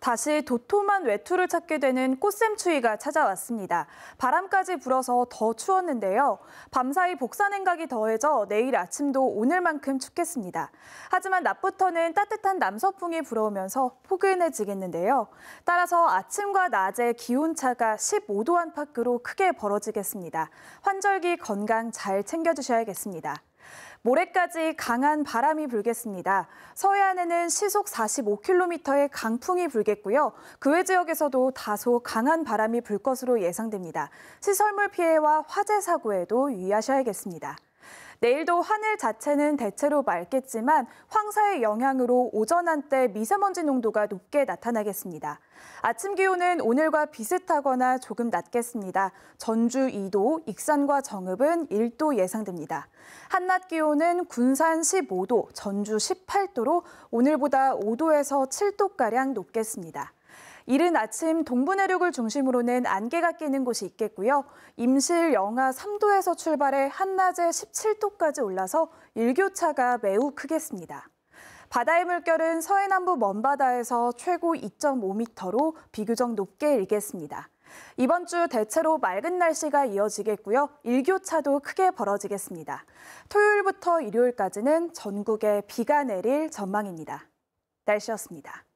다시 도톰한 외투를 찾게 되는 꽃샘추위가 찾아왔습니다. 바람까지 불어서 더 추웠는데요. 밤사이 복사 냉각이 더해져 내일 아침도 오늘만큼 춥겠습니다. 하지만 낮부터는 따뜻한 남서풍이 불어오면서 포근해지겠는데요. 따라서 아침과 낮의 기온차가 15도 안팎으로 크게 벌어지겠습니다. 환절기 건강 잘 챙겨주셔야겠습니다. 모레까지 강한 바람이 불겠습니다. 서해안에는 시속 45km의 강풍이 불겠고요. 그 외 지역에서도 다소 강한 바람이 불 것으로 예상됩니다. 시설물 피해와 화재 사고에도 유의하셔야겠습니다. 내일도 하늘 자체는 대체로 맑겠지만 황사의 영향으로 오전 한때 미세먼지 농도가 높게 나타나겠습니다. 아침 기온은 오늘과 비슷하거나 조금 낮겠습니다. 전주 2도, 익산과 정읍은 1도 예상됩니다. 한낮 기온은 군산 15도, 전주 18도로 오늘보다 5도에서 7도가량 높겠습니다. 이른 아침 동부 내륙을 중심으로는 안개가 끼는 곳이 있겠고요. 임실 영하 3도에서 출발해 한낮에 17도까지 올라서 일교차가 매우 크겠습니다. 바다의 물결은 서해남부 먼바다에서 최고 2.5m로 비교적 높게 일겠습니다. 이번 주 대체로 맑은 날씨가 이어지겠고요. 일교차도 크게 벌어지겠습니다. 토요일부터 일요일까지는 전국에 비가 내릴 전망입니다. 날씨였습니다.